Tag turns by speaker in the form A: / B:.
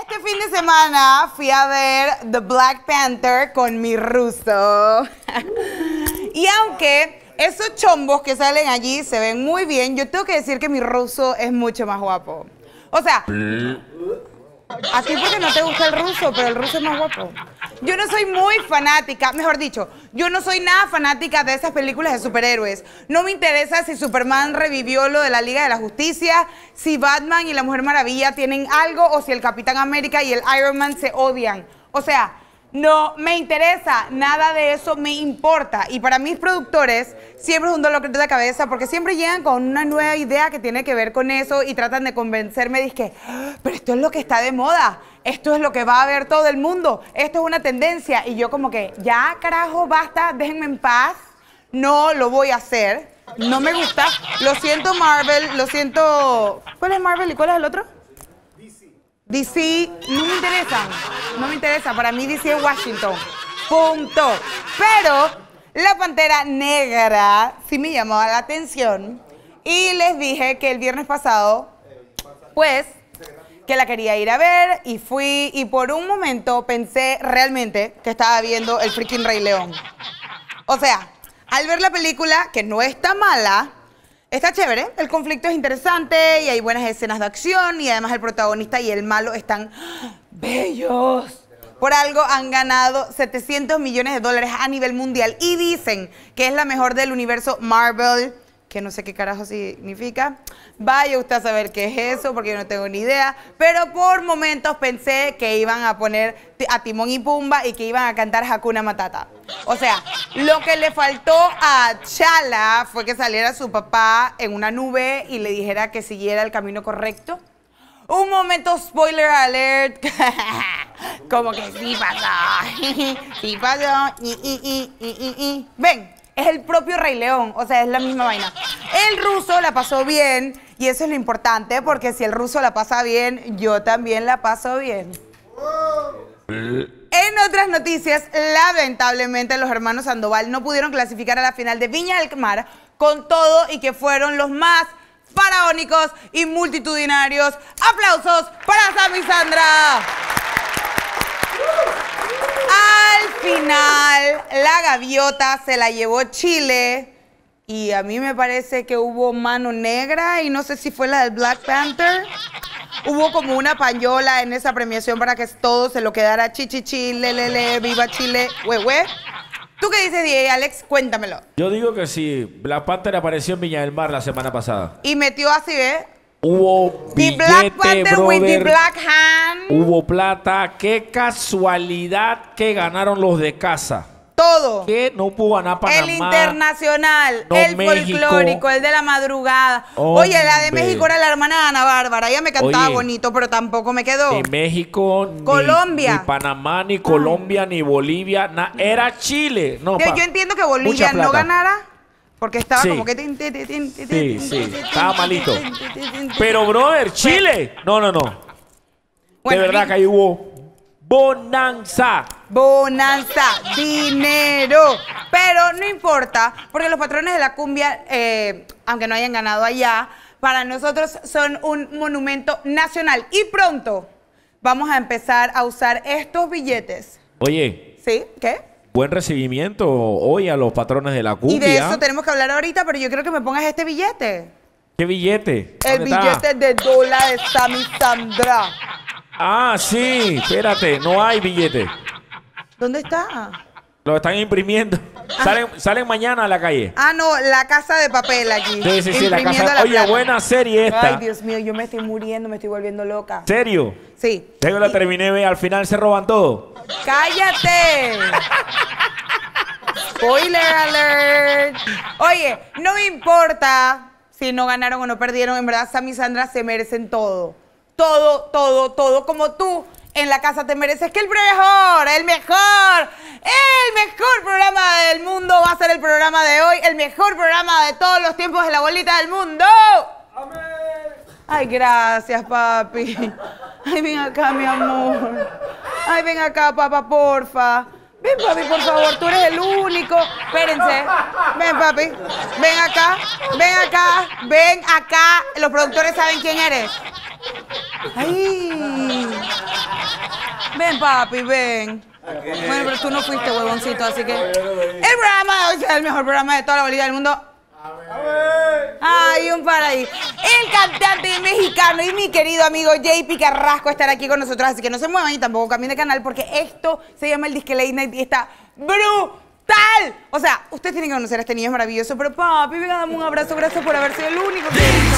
A: Este fin de semana fui a ver The Black Panther con mi ruso. y aunque esos chombos que salen allí se ven muy bien, yo tengo que decir que mi ruso es mucho más guapo. O sea, Así porque no te gusta el ruso, pero el ruso es más guapo. Yo no soy muy fanática, mejor dicho, yo no soy nada fanática de esas películas de superhéroes. No me interesa si Superman revivió lo de la Liga de la Justicia, si Batman y la Mujer Maravilla tienen algo o si el Capitán América y el Iron Man se odian. O sea, no me interesa, nada de eso me importa. Y para mis productores siempre es un dolor de cabeza porque siempre llegan con una nueva idea que tiene que ver con eso y tratan de convencerme, dizque, ah, pero esto es lo que está de moda, esto es lo que va a ver todo el mundo, esto es una tendencia. Y yo como que, ya carajo, basta, déjenme en paz, no lo voy a hacer, no me gusta, lo siento Marvel, lo siento... ¿Cuál es Marvel y cuál es el otro? DC no me interesa, no me interesa. Para mí DC es Washington, punto. Pero la Pantera Negra sí me llamaba la atención y les dije que el viernes pasado, pues, que la quería ir a ver y fui y por un momento pensé realmente que estaba viendo el freaking Rey León. O sea, al ver la película, que no está mala, Está chévere, el conflicto es interesante y hay buenas escenas de acción y además el protagonista y el malo están bellos. Por algo han ganado 700 millones de dólares a nivel mundial y dicen que es la mejor del universo Marvel que no sé qué carajo significa. Vaya usted a saber qué es eso, porque yo no tengo ni idea. Pero por momentos pensé que iban a poner a Timón y Pumba y que iban a cantar Hakuna Matata. O sea, lo que le faltó a Chala fue que saliera su papá en una nube y le dijera que siguiera el camino correcto. Un momento, spoiler alert. Como que sí pasó. Sí pasó. Y, y, y, Ven es el propio Rey León, o sea, es la misma vaina. El ruso la pasó bien y eso es lo importante porque si el ruso la pasa bien, yo también la paso bien. En otras noticias, lamentablemente los hermanos Sandoval no pudieron clasificar a la final de Viña del Mar con todo y que fueron los más faraónicos y multitudinarios. Aplausos para Sami Sandra. Al final, la gaviota se la llevó Chile. Y a mí me parece que hubo mano negra y no sé si fue la del Black Panther. Hubo como una pañola en esa premiación para que todo se lo quedara chichi, Chile, viva Chile, hue, ¿Tú qué dices, DJ Alex? Cuéntamelo.
B: Yo digo que sí. Black Panther apareció en Viña del Mar la semana pasada.
A: Y metió así, ¿eh?
B: Hubo billete, Black Hubo plata. Qué casualidad que ganaron los de casa. Todo. Que no pudo ganar Panamá. El
A: internacional, el folclórico, el de la madrugada. Oye, la de México era la hermana de Ana Bárbara. Ella me cantaba bonito, pero tampoco me quedó. Ni
B: México, Colombia. Ni, Panamá, ni Colombia, ni Bolivia. era Chile. No, yo entiendo
A: que Bolivia no ganara porque estaba como que... sí, sí, estaba malito. Pero,
B: brother, pues, Chile. No, no, no.
A: de verdad que ahí hubo bonanza. Bonanza, dinero. Pero no importa, porque los patrones de la cumbia, eh, aunque no hayan ganado allá, para nosotros son un monumento nacional. Y pronto vamos a empezar a usar estos billetes. Oye. ¿Sí? ¿Qué?
B: buen recibimiento hoy a los patrones de la cumbia. Y de eso
A: tenemos que hablar ahorita, pero yo quiero que me pongas este billete.
B: ¿Qué billete? El billete
A: de dólar de Sammy Sandra. Ah,
B: sí, espérate, no hay billete.
A: ¿Dónde está?
B: Lo están imprimiendo. Salen, mañana a la calle.
A: Ah, no, la casa de papel aquí. Sí, sí, la casa. Oye, buena serie esta. Ay, Dios mío, yo me estoy muriendo, me estoy volviendo loca. ¿Serio? Sí.
B: Serio la terminé, ve, al final se roban todo.
A: ¡Cállate! Spoiler alert. Oye, no me importa si no ganaron o no perdieron, en verdad Sam y Sandra se merecen todo. Todo, todo, todo, como tú en la casa te mereces que el mejor, el mejor del mundo va a ser el programa de hoy, el mejor programa de todos los tiempos de la bolita del mundo. Amén. Ay, gracias, papi. Ay, ven acá, mi amor. Ay, ven acá, papá, porfa. Ven, papi, por favor, tú eres el único. Espérense. Ven, papi. Ven acá, ven acá, ven acá. Los productores saben quién eres. Ay. Ven, papi, ven. Bueno, pero tú no fuiste huevoncito, así que. El programa de hoy es el mejor programa de toda la Bolivia del mundo. Ay, un paraíso. El cantante mexicano y mi querido amigo JP Carrasco estar aquí con nosotros, así que no se muevan y tampoco cambien de canal porque esto se llama el Disque Late Night y está brutal. O sea, ustedes tienen que conocer a este niño, es maravilloso, pero papi, venga, dame un abrazo, gracias por haber sido el único que...